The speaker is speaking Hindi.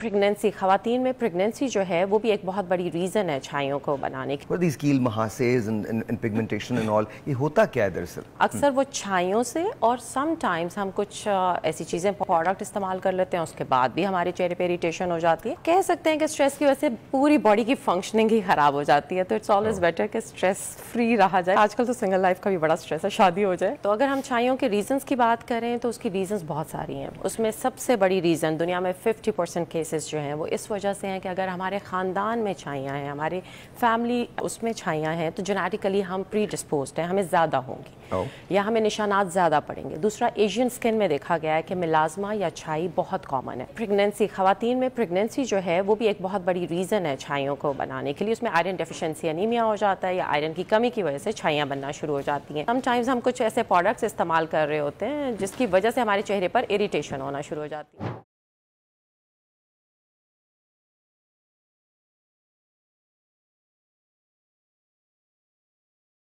प्रेगनेंसी खातन में प्रेगनेंसी जो है वो भी एक बहुत बड़ी रीज़न है छाइयों को बनाने की होता क्या है दरअसल अक्सर वो छाइयों से और समटाइम्स हम कुछ ऐसी चीज़ें प्रोडक्ट इस्तेमाल कर लेते हैं उसके बाद भी हमारे चेहरे पे इरीटेशन हो जाती है कह सकते हैं कि स्ट्रेस की वजह से पूरी बॉडी की फंक्शनिंग ही ख़राब हो जाती है तो इट्स ऑलवेज बेटर कि स्ट्रेस फ्री रहा जाए आजकल तो सिंगल लाइफ का भी बड़ा स्ट्रेस है शादी हो जाए तो अगर हम छाइयों के रीजन की बात करें तो उसकी रीजन बहुत सारी हैं उसमें सबसे बड़ी रीज़न दुनिया में फिफ्टी परसेंट केस केसेस जो हैं वो इस वजह से हैं कि अगर हमारे ख़ानदान में छाइयाँ हैं हमारे फैमिली उसमें छाइयाँ हैं तो जेनेटिकली हम प्री डिस्पोज हैं हमें ज़्यादा होंगी oh. या हमें निशानात ज़्यादा पड़ेंगे दूसरा एशियन स्किन में देखा गया है कि मिलाजमा या छाई बहुत कॉमन है प्रेगनेंसी खातन में प्रेगनेंसी जो है वो भी एक बहुत बड़ी रीज़न है छाइयों को बनाने के लिए उसमें आयरन डिफिशेंसी अनीमिया हो जाता है या आयरन की कमी की वजह से छाइयाँ बनना शुरू हो जाती हैं समटाइम्स हम कुछ ऐसे प्रोडक्ट्स इस्तेमाल कर रहे होते हैं जिसकी वजह से हमारे चेहरे पर इरीटेशन होना शुरू हो जाती है